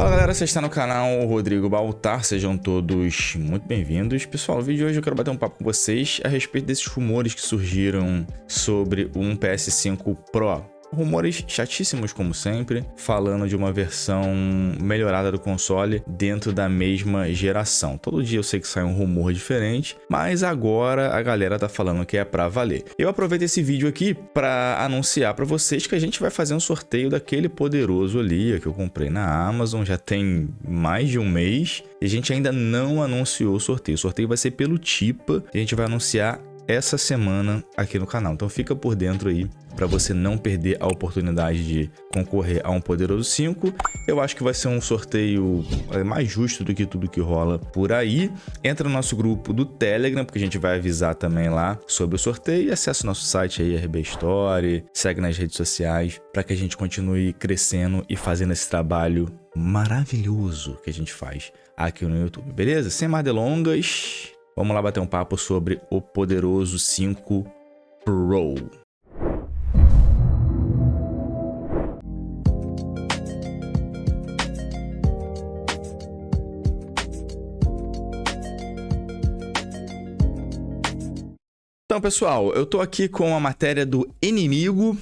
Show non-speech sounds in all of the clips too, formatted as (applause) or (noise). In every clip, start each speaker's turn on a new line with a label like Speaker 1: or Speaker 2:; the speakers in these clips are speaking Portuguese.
Speaker 1: Fala galera, você está no canal Rodrigo Baltar, sejam todos muito bem-vindos. Pessoal, no vídeo de hoje eu quero bater um papo com vocês a respeito desses rumores que surgiram sobre um PS5 Pro. Rumores chatíssimos, como sempre, falando de uma versão melhorada do console dentro da mesma geração. Todo dia eu sei que sai um rumor diferente, mas agora a galera tá falando que é pra valer. Eu aproveito esse vídeo aqui para anunciar para vocês que a gente vai fazer um sorteio daquele poderoso ali que eu comprei na Amazon já tem mais de um mês e a gente ainda não anunciou o sorteio. O sorteio vai ser pelo TIPA e a gente vai anunciar essa semana aqui no canal. Então fica por dentro aí para você não perder a oportunidade de concorrer a um poderoso 5. Eu acho que vai ser um sorteio é, mais justo do que tudo que rola por aí. Entra no nosso grupo do Telegram, porque a gente vai avisar também lá sobre o sorteio e acessa o nosso site aí, RB Story, segue nas redes sociais para que a gente continue crescendo e fazendo esse trabalho maravilhoso que a gente faz aqui no YouTube, beleza? Sem mais delongas, vamos lá bater um papo sobre o poderoso 5 Pro. Então, pessoal, eu estou aqui com a matéria do Inimigo.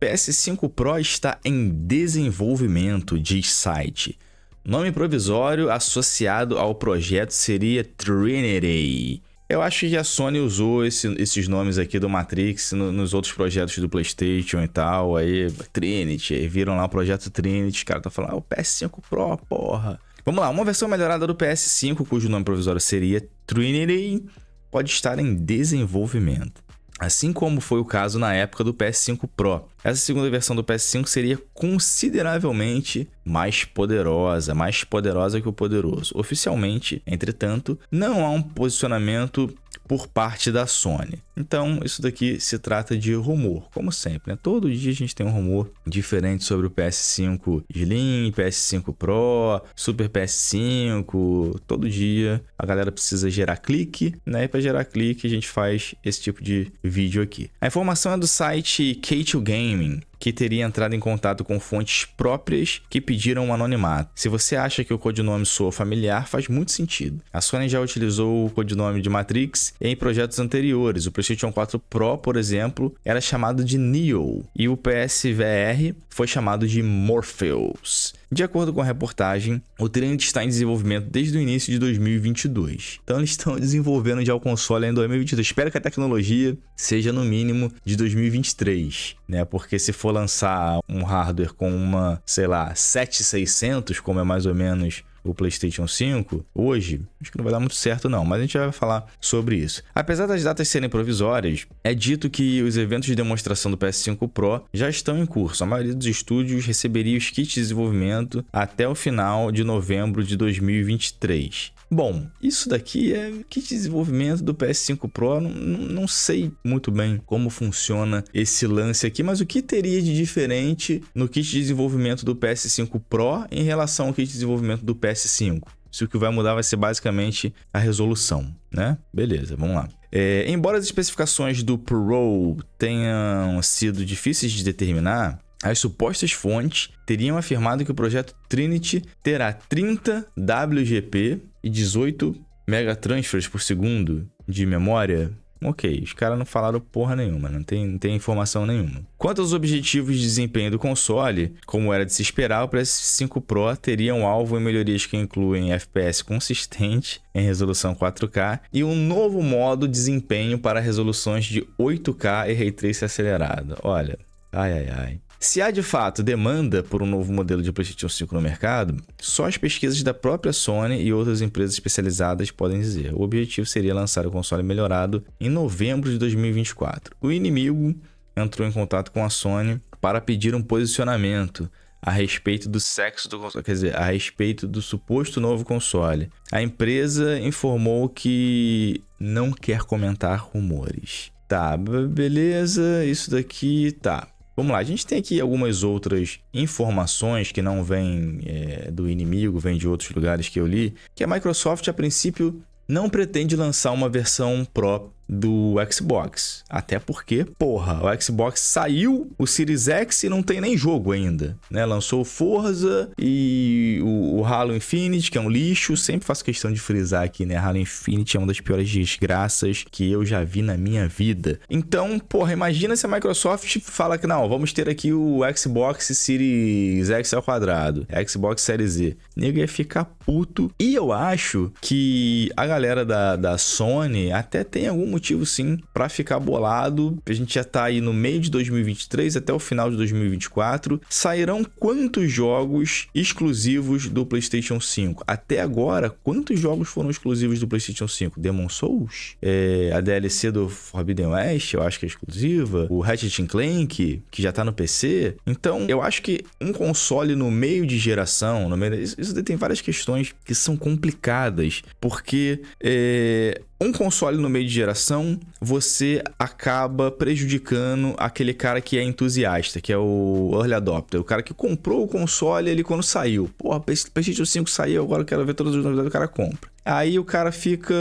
Speaker 1: PS5 Pro está em desenvolvimento, diz site. Nome provisório associado ao projeto seria Trinity. Eu acho que a Sony usou esse, esses nomes aqui do Matrix no, nos outros projetos do PlayStation e tal. Aí, Trinity, aí viram lá o projeto Trinity, o cara tá falando, ah, o PS5 Pro, porra. Vamos lá, uma versão melhorada do PS5, cujo nome provisório seria Trinity pode estar em desenvolvimento. Assim como foi o caso na época do PS5 Pro, essa segunda versão do PS5 seria consideravelmente mais poderosa, mais poderosa que o poderoso. Oficialmente, entretanto, não há um posicionamento por parte da Sony. Então, isso daqui se trata de rumor, como sempre, né? Todo dia a gente tem um rumor diferente sobre o PS5 Slim, PS5 Pro, Super PS5. Todo dia a galera precisa gerar clique, né? E para gerar clique a gente faz esse tipo de vídeo aqui. A informação é do site K2Game gaming. que teria entrado em contato com fontes próprias que pediram anonimato. Se você acha que o codinome soa familiar, faz muito sentido. A Sony já utilizou o codinome de Matrix em projetos anteriores. O PlayStation 4 Pro, por exemplo, era chamado de Neo e o PSVR foi chamado de Morpheus. De acordo com a reportagem, o Trinity está em desenvolvimento desde o início de 2022. Então eles estão (laughs) desenvolvendo já o console em 2022. Espero que a tecnologia seja no mínimo de 2023, né? Porque se for lançar um hardware com uma, sei lá, 7600, como é mais ou menos o PlayStation 5, hoje, acho que não vai dar muito certo não, mas a gente vai falar sobre isso. Apesar das datas serem provisórias, é dito que os eventos de demonstração do PS5 Pro já estão em curso. A maioria dos estúdios receberia os kits de desenvolvimento até o final de novembro de 2023. Bom, isso daqui é kit de desenvolvimento do PS5 Pro. Não, não sei muito bem como funciona esse lance aqui, mas o que teria de diferente no kit de desenvolvimento do PS5 Pro em relação ao kit de desenvolvimento do PS5? Se o que vai mudar vai ser basicamente a resolução, né? Beleza, vamos lá. É, embora as especificações do Pro tenham sido difíceis de determinar, as supostas fontes teriam afirmado que o projeto Trinity terá 30 WGP e 18 megatransfers por segundo de memória. Ok, os caras não falaram porra nenhuma, não tem, não tem informação nenhuma. Quanto aos objetivos de desempenho do console, como era de se esperar, o PS5 Pro teria um alvo em melhorias que incluem FPS consistente em resolução 4K e um novo modo desempenho para resoluções de 8K e Ray Trace acelerado. Olha, ai ai ai. Se há de fato demanda por um novo modelo de PlayStation 5 no mercado, só as pesquisas da própria Sony e outras empresas especializadas podem dizer. O objetivo seria lançar o console melhorado em novembro de 2024. O inimigo entrou em contato com a Sony para pedir um posicionamento a respeito do sexo do console, quer dizer, a respeito do suposto novo console. A empresa informou que não quer comentar rumores. Tá, beleza, isso daqui tá. Vamos lá, a gente tem aqui algumas outras informações que não vêm é, do inimigo, vêm de outros lugares que eu li, que a Microsoft, a princípio, não pretende lançar uma versão Pro do Xbox. Até porque, porra, o Xbox saiu o Series X e não tem nem jogo ainda, né? Lançou Forza e o, o Halo Infinite, que é um lixo, sempre faço questão de frisar aqui, né? Halo Infinite é uma das piores desgraças que eu já vi na minha vida. Então, porra, imagina se a Microsoft fala que não, vamos ter aqui o Xbox Series X ao quadrado, Xbox Series Z. Nego ia ficar puto. E eu acho que a galera da, da Sony até tem algum motivo motivo sim para ficar bolado. A gente já tá aí no meio de 2023 até o final de 2024. Sairão quantos jogos exclusivos do PlayStation 5? Até agora, quantos jogos foram exclusivos do PlayStation 5? Demon Souls? É, a DLC do Forbidden West, eu acho que é exclusiva. O Ratchet Clank, que já tá no PC. Então, eu acho que um console no meio de geração, no meio... isso, tem várias questões que são complicadas, porque é, um console no meio de geração, você acaba prejudicando aquele cara que é entusiasta, que é o early adopter, o cara que comprou o console ali quando saiu. Porra, PlayStation 5 saiu, agora eu quero ver todas as novidades, o cara compra. Aí o cara fica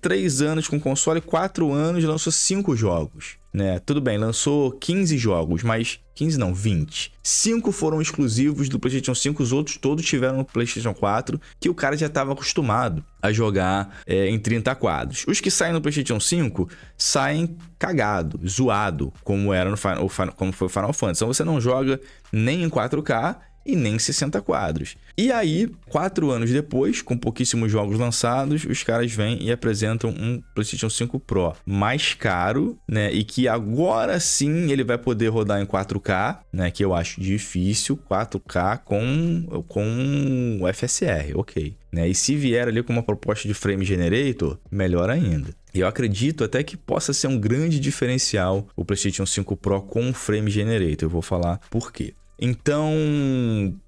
Speaker 1: 3 anos com o console, 4 anos, lançou 5 jogos. Né? Tudo bem, lançou 15 jogos, mas 15 não, 20. 5 foram exclusivos do PlayStation 5, os outros todos tiveram no PlayStation 4, que o cara já estava acostumado a jogar é, em 30 quadros. Os que saem no PlayStation 5 saem cagado, zoado, como era no Final, como foi o Final Fantasy. Então você não joga nem em 4K e nem 60 quadros. E aí, quatro anos depois, com pouquíssimos jogos lançados, os caras vêm e apresentam um PlayStation 5 Pro mais caro, né? E que agora sim ele vai poder rodar em 4K, né? Que eu acho difícil, 4K com, com FSR, ok. Né? E se vier ali com uma proposta de frame generator, melhor ainda. Eu acredito até que possa ser um grande diferencial o PlayStation 5 Pro com o frame generator. Eu vou falar por quê. Então,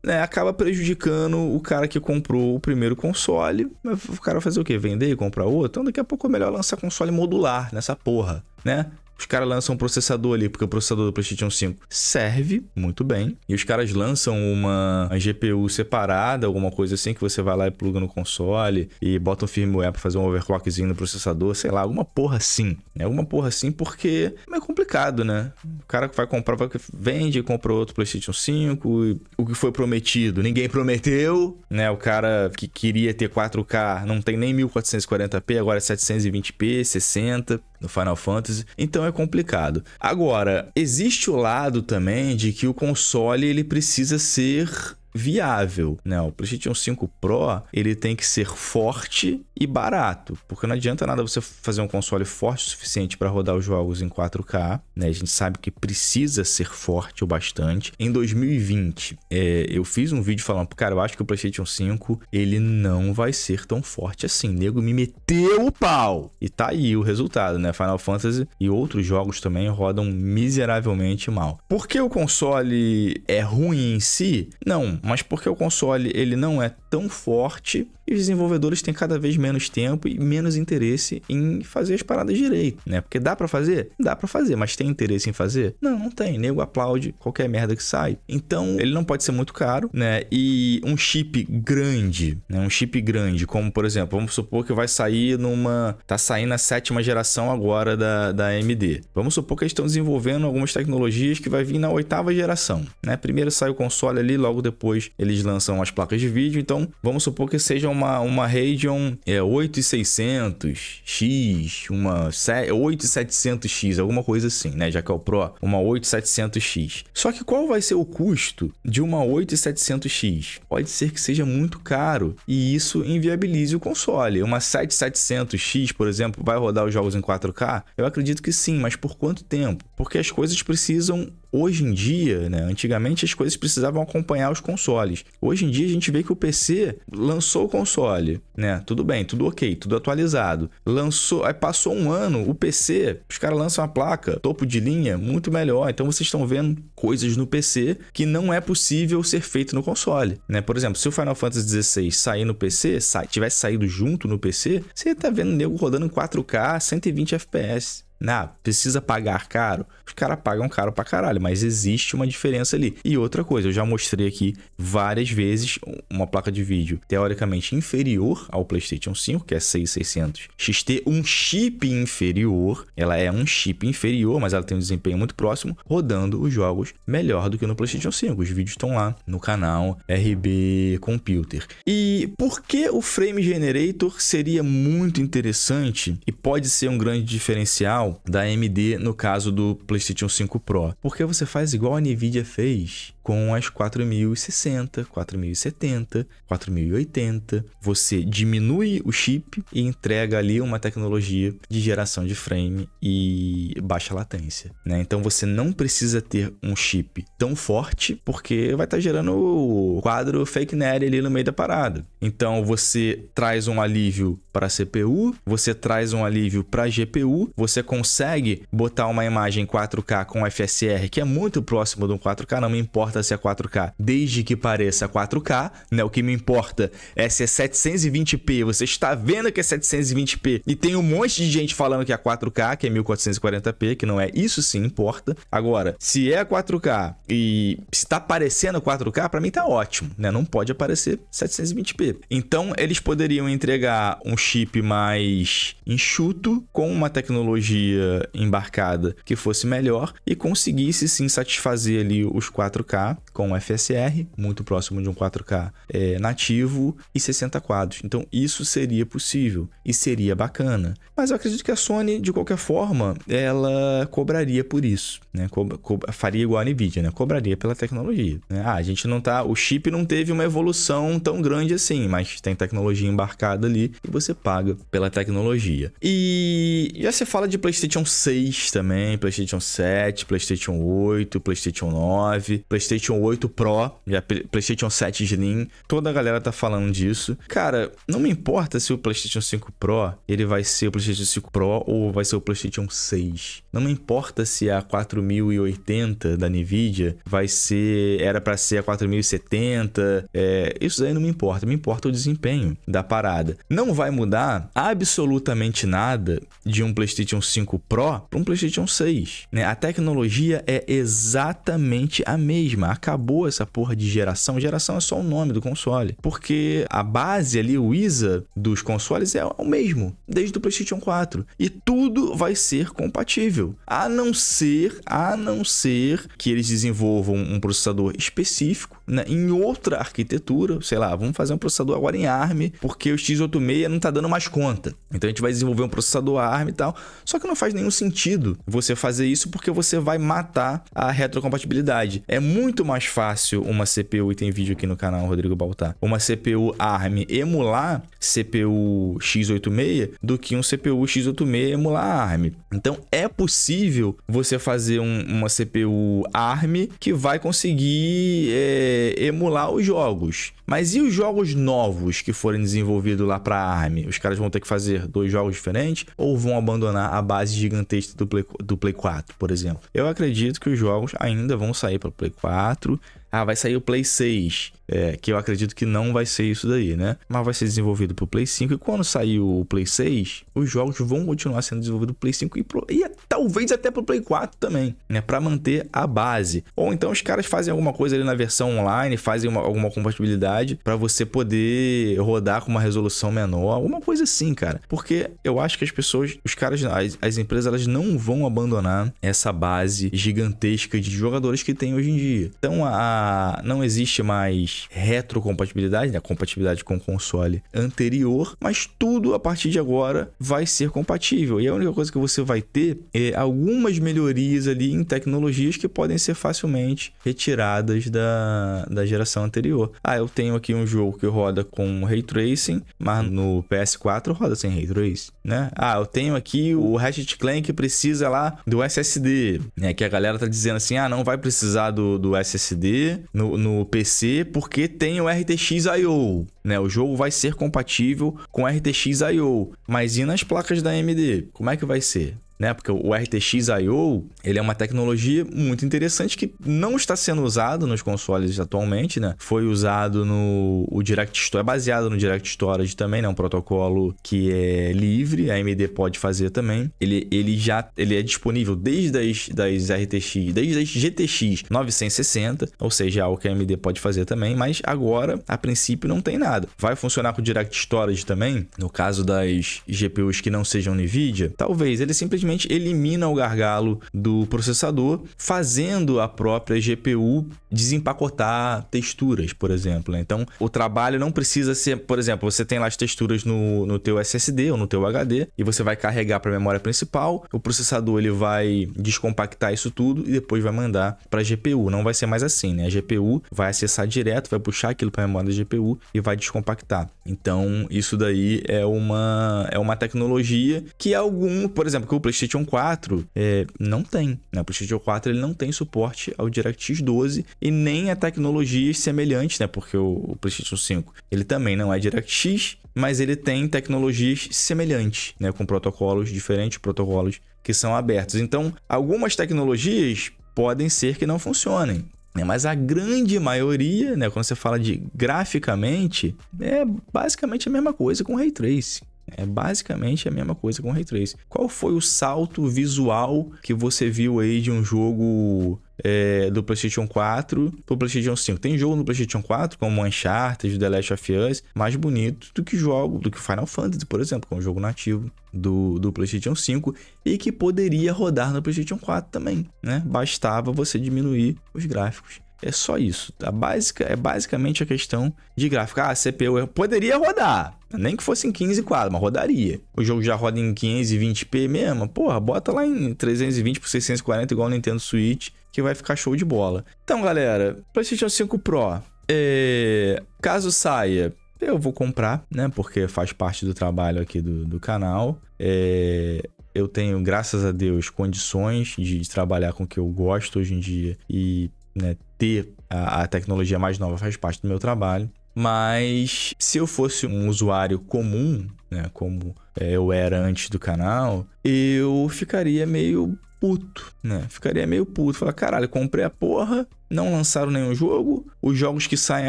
Speaker 1: né, acaba prejudicando o cara que comprou o primeiro console. O cara vai fazer o quê? Vender e comprar outro? Então, daqui a pouco é melhor lançar console modular nessa porra, né? os caras lançam um processador ali, porque o processador do PlayStation 5 serve muito bem. E os caras lançam uma, uma GPU separada, alguma coisa assim, que você vai lá e pluga no console e bota um firmware pra fazer um overclockzinho no processador, sei lá, alguma porra assim. Né? Alguma porra assim, porque é complicado, né? O cara que vai comprar, vai, vende, compra outro PlayStation 5, o que foi prometido, ninguém prometeu, né? O cara que queria ter 4K não tem nem 1440p, agora é 720p, 60 no Final Fantasy. Então é é complicado. Agora, existe o lado também de que o console ele precisa ser viável, né? O PlayStation 5 Pro, ele tem que ser forte e barato, porque não adianta nada você fazer um console forte o suficiente para rodar os jogos em 4K, né? A gente sabe que precisa ser forte o bastante. Em 2020, é, eu fiz um vídeo falando, cara, eu acho que o PlayStation 5 ele não vai ser tão forte assim. Nego me meteu o pau e tá aí o resultado, né? Final Fantasy e outros jogos também rodam miseravelmente mal. Por que o console é ruim em si? Não, mas porque o console ele não é tão forte e os desenvolvedores têm cada vez menos tempo e menos interesse em fazer as paradas direito, né? Porque dá para fazer? Dá para fazer, mas tem interesse em fazer? Não, não tem. Nego aplaude qualquer merda que sai. Então, ele não pode ser muito caro, né? E um chip grande, né? Um chip grande, como por exemplo, vamos supor que vai sair numa. tá saindo a sétima geração agora da, da AMD. Vamos supor que eles estão desenvolvendo algumas tecnologias que vai vir na oitava geração, né? Primeiro sai o console ali, logo depois depois eles lançam as placas de vídeo. Então, vamos supor que seja uma, uma Radeon é, 8600X, uma 8700X, alguma coisa assim, né? Já que é o Pro, uma 8700X. Só que qual vai ser o custo de uma 8700X? Pode ser que seja muito caro e isso inviabilize o console. Uma 7700X, por exemplo, vai rodar os jogos em 4K? Eu acredito que sim, mas por quanto tempo? Porque as coisas precisam Hoje em dia, né, antigamente as coisas precisavam acompanhar os consoles. Hoje em dia a gente vê que o PC lançou o console, né? Tudo bem, tudo ok, tudo atualizado. Lançou, aí passou um ano, o PC, os caras lançam uma placa topo de linha muito melhor. Então vocês estão vendo coisas no PC que não é possível ser feito no console, né? Por exemplo, se o Final Fantasy XVI sair no PC, sa tivesse saído junto no PC, você está vendo o nego rodando em 4K, 120 FPS. Ah, precisa pagar caro? Os caras pagam caro pra caralho, mas existe uma diferença ali. E outra coisa, eu já mostrei aqui várias vezes uma placa de vídeo teoricamente inferior ao PlayStation 5, que é 6600 XT, um chip inferior, ela é um chip inferior, mas ela tem um desempenho muito próximo, rodando os jogos melhor do que no PlayStation 5. Os vídeos estão lá no canal RB Computer. E por que o Frame Generator seria muito interessante e pode ser um grande diferencial? da AMD no caso do PlayStation 5 Pro. Porque você faz igual a Nvidia fez com as 4060, 4070, 4080. Você diminui o chip e entrega ali uma tecnologia de geração de frame e baixa latência. Né? Então você não precisa ter um chip tão forte, porque vai estar tá gerando o quadro fake nerd ali no meio da parada. Então você traz um alívio para a CPU, você traz um alívio para a GPU, você consegue botar uma imagem 4K com FSR, que é muito próximo de um 4K, não me importa importa se é 4K, desde que pareça 4K, né? O que me importa é se é 720p, você está vendo que é 720p e tem um monte de gente falando que é 4K, que é 1440p, que não é isso sim importa. Agora, se é 4K e se tá aparecendo 4K, para mim tá ótimo, né? Não pode aparecer 720p. Então, eles poderiam entregar um chip mais enxuto com uma tecnologia embarcada que fosse melhor e conseguisse sim satisfazer ali os 4K cá com FSR, muito próximo de um 4K é, nativo, e 60 quadros. Então isso seria possível e seria bacana. Mas eu acredito que a Sony, de qualquer forma, ela cobraria por isso, né? Co co faria igual a Nvidia, né? Cobraria pela tecnologia. Né? Ah, a gente não tá. O chip não teve uma evolução tão grande assim, mas tem tecnologia embarcada ali e você paga pela tecnologia. E já se fala de PlayStation 6 também, PlayStation 7, PlayStation 8, PlayStation 9, PlayStation 8 Pro, já PlayStation 7 Slim, toda a galera tá falando disso. Cara, não me importa se o PlayStation 5 Pro, ele vai ser o PlayStation 5 Pro ou vai ser o PlayStation 6. Não me importa se a 4080 da Nvidia vai ser, era para ser a 4070, é, isso aí não me importa, me importa o desempenho da parada. Não vai mudar absolutamente nada de um PlayStation 5 Pro para um PlayStation 6, né? A tecnologia é exatamente a mesma, a acabou essa porra de geração. Geração é só o nome do console. Porque a base ali, o ISA dos consoles é o mesmo, desde o PlayStation 4. E tudo vai ser compatível. A não ser, a não ser que eles desenvolvam um processador específico né, em outra arquitetura. Sei lá, vamos fazer um processador agora em ARM, porque o x86 não está dando mais conta. Então a gente vai desenvolver um processador ARM e tal. Só que não faz nenhum sentido você fazer isso porque você vai matar a retrocompatibilidade. É muito mais mais fácil uma CPU, e tem vídeo aqui no canal Rodrigo Baltar, uma CPU ARM emular CPU x86 do que um CPU x86 emular ARM. Então é possível você fazer um, uma CPU ARM que vai conseguir é, emular os jogos. Mas e os jogos novos que forem desenvolvidos lá para ARM? Os caras vão ter que fazer dois jogos diferentes ou vão abandonar a base gigantesca do Play, do Play 4, por exemplo? Eu acredito que os jogos ainda vão sair para Play 4 outro ah, vai sair o Play 6. É, que eu acredito que não vai ser isso daí, né? Mas vai ser desenvolvido pro Play 5. E quando sair o Play 6, os jogos vão continuar sendo desenvolvidos pro Play 5 e, pro, e é, talvez até pro Play 4 também, né? Pra manter a base. Ou então os caras fazem alguma coisa ali na versão online, fazem uma, alguma compatibilidade para você poder rodar com uma resolução menor, alguma coisa assim, cara. Porque eu acho que as pessoas, os caras, as, as empresas, elas não vão abandonar essa base gigantesca de jogadores que tem hoje em dia. Então a não existe mais retrocompatibilidade, né? Compatibilidade com o console anterior, mas tudo a partir de agora vai ser compatível. E a única coisa que você vai ter é algumas melhorias ali em tecnologias que podem ser facilmente retiradas da, da geração anterior. Ah, eu tenho aqui um jogo que roda com ray tracing, mas no PS4 roda sem ray tracing, né? Ah, eu tenho aqui o Ratchet Clank que precisa lá do SSD, né? Que a galera tá dizendo assim: "Ah, não vai precisar do, do SSD, no, no PC porque tem o RTX I.O., né? O jogo vai ser compatível com RTX I.O., mas e nas placas da AMD? Como é que vai ser? né? Porque o RTX IO, ele é uma tecnologia muito interessante que não está sendo usado nos consoles atualmente, né? Foi usado no o Direct Storage, é baseado no Direct Storage também, né? Um protocolo que é livre, a AMD pode fazer também. Ele, ele já ele é disponível desde as das RTX, desde as GTX 960, ou seja, é o que a AMD pode fazer também, mas agora a princípio não tem nada. Vai funcionar com o Direct Storage também, no caso das GPUs que não sejam Nvidia? Talvez ele simplesmente simplesmente elimina o gargalo do processador, fazendo a própria GPU desempacotar texturas, por exemplo. Né? Então, o trabalho não precisa ser, por exemplo, você tem lá as texturas no, no teu SSD ou no teu HD e você vai carregar para a memória principal, o processador ele vai descompactar isso tudo e depois vai mandar para a GPU. Não vai ser mais assim, né? A GPU vai acessar direto, vai puxar aquilo para a memória da GPU e vai descompactar. Então, isso daí é uma é uma tecnologia que algum, por exemplo, que o PlayStation PlayStation 4 é, não tem. Né? O PlayStation 4 ele não tem suporte ao DirectX 12 e nem a tecnologias semelhantes, né? Porque o, o PlayStation 5 ele também não é DirectX, mas ele tem tecnologias semelhantes, né? Com protocolos diferentes, protocolos que são abertos. Então, algumas tecnologias podem ser que não funcionem. Né? Mas a grande maioria, né, quando você fala de graficamente, é basicamente a mesma coisa com Ray Tracing. É basicamente a mesma coisa com o Ray Trace. Qual foi o salto visual que você viu aí de um jogo é, do PlayStation 4 pro PlayStation 5? Tem jogo no PlayStation 4, como Uncharted, The Last of Us, mais bonito do que jogo, do que Final Fantasy, por exemplo, que é um jogo nativo do, do PlayStation 5 e que poderia rodar no PlayStation 4 também, né? Bastava você diminuir os gráficos. É só isso. A básica é basicamente a questão de gráfico. Ah, a CPU poderia rodar, nem que fosse em 15 quadros, mas rodaria. O jogo já roda em 520p mesmo. Porra, bota lá em 320 por 640 igual o Nintendo Switch, que vai ficar show de bola. Então, galera, PlayStation 5 Pro, é... caso saia, eu vou comprar, né? Porque faz parte do trabalho aqui do, do canal. É... Eu tenho, graças a Deus, condições de trabalhar com o que eu gosto hoje em dia e né, ter a, a tecnologia mais nova faz parte do meu trabalho. Mas se eu fosse um usuário comum, né, como é, eu era antes do canal, eu ficaria meio puto, né? Ficaria meio puto. Falar, caralho, comprei a porra, não lançaram nenhum jogo, os jogos que saem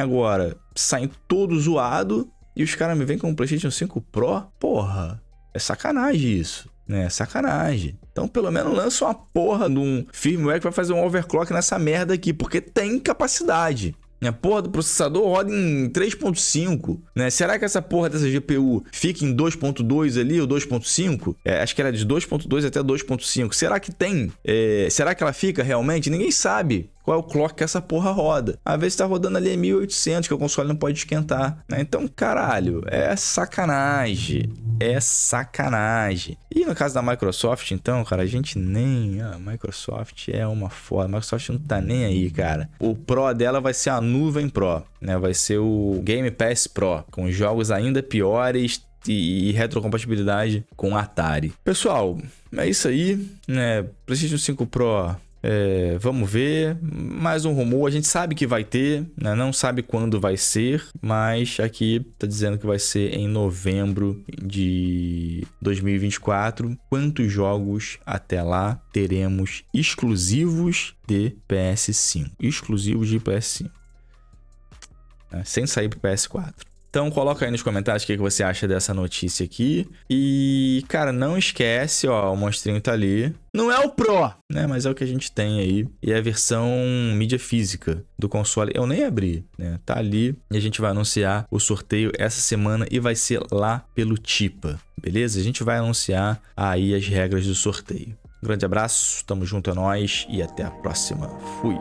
Speaker 1: agora saem todo zoado, e os caras me vêm com o PlayStation 5 Pro? Porra, é sacanagem isso, né? É sacanagem. Então, pelo menos lança uma porra de um firmware que vai fazer um overclock nessa merda aqui, porque tem capacidade. Né? Porra do processador roda em 3.5, né? Será que essa porra dessa GPU fica em 2.2 ali ou 2.5? É, acho que era de 2.2 até 2.5. Será que tem? É, será que ela fica realmente? Ninguém sabe qual é o clock que essa porra roda. Às vezes tá rodando ali é em 1800, que o console não pode esquentar, né? Então, caralho, é sacanagem. É sacanagem. E no caso da Microsoft, então, cara, a gente nem. A ah, Microsoft é uma foda. A Microsoft não tá nem aí, cara. O Pro dela vai ser a nuvem Pro, né? Vai ser o Game Pass Pro, com jogos ainda piores e, e retrocompatibilidade com Atari. Pessoal, é isso aí, né? PlayStation 5 Pro é, vamos ver. Mais um rumor. A gente sabe que vai ter, né? não sabe quando vai ser, mas aqui tá dizendo que vai ser em novembro de 2024. Quantos jogos até lá teremos exclusivos de PS5? Exclusivos de PS5. Né? Sem sair pro PS4. Então coloca aí nos comentários o que, que você acha dessa notícia aqui. E, cara, não esquece, ó, o monstrinho tá ali. Não é o Pro, né? Mas é o que a gente tem aí. E é a versão mídia física do console. Eu nem abri, né? Tá ali. E a gente vai anunciar o sorteio essa semana e vai ser lá pelo Tipa, beleza? A gente vai anunciar aí as regras do sorteio. Um grande abraço, tamo junto a é nós e até a próxima. Fui!